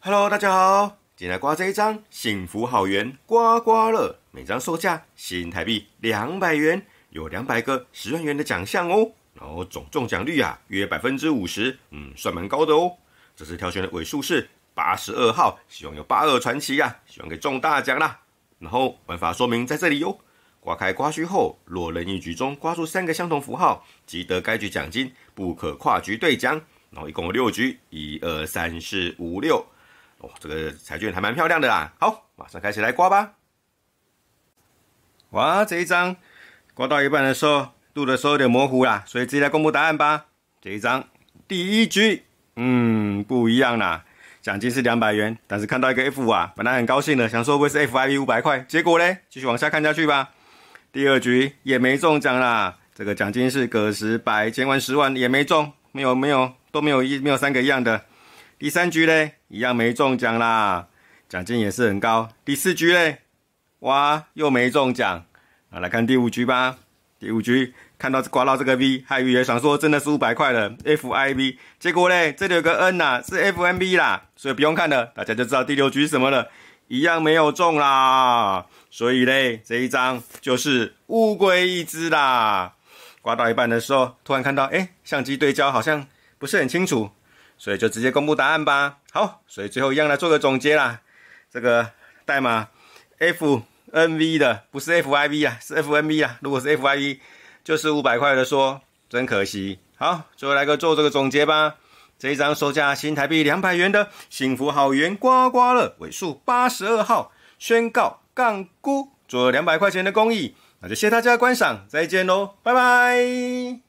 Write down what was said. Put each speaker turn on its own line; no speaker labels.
Hello，大家好，今天刮这一张幸福好缘刮刮乐，每张售价新台币两百元，有两百个十万元的奖项哦。然后总中奖率啊约百分之五十，嗯，算蛮高的哦。这次挑选的尾数是八十二号，希望有八二传奇啊，希望可以中大奖啦。然后玩法说明在这里哟。刮开刮须后，若人一局中刮出三个相同符号，即得该局奖金，不可跨局兑奖。然后一共有六局，一二三四五六。哦，这个彩券还蛮漂亮的啦。好，马上开始来刮吧。哇，这一张刮到一半的时候，录的时候有点模糊啦，所以直接来公布答案吧。这一张第一局，嗯，不一样啦，奖金是两百元，但是看到一个 F 啊，本来很高兴的，想说会不会是 FIV 五百块，结果嘞，继续往下看下去吧。第二局也没中奖啦，这个奖金是个十百，千万十万也没中，没有没有都没有一没有三个一样的。第三局嘞，一样没中奖啦，奖金也是很高。第四局嘞，哇，又没中奖。啊，来看第五局吧。第五局看到刮到这个 V，还以为想说真的是五百块了 FIV，结果嘞，这里有个 N 呐，是 f m b 啦，所以不用看了，大家就知道第六局什么了，一样没有中啦。所以嘞，这一张就是乌龟一只啦。刮到一半的时候，突然看到，哎，相机对焦好像不是很清楚。所以就直接公布答案吧。好，所以最后一样来做个总结啦。这个代码 FNV 的不是 f I v 啊，是 FNV 啊。如果是 f I v 就是五百块的说，真可惜。好，最后来个做这个总结吧。这一张售价新台币两百元的幸福好缘刮刮乐，尾数八十二号宣告杠估，做两百块钱的公益。那就谢大家观赏，再见喽，拜拜。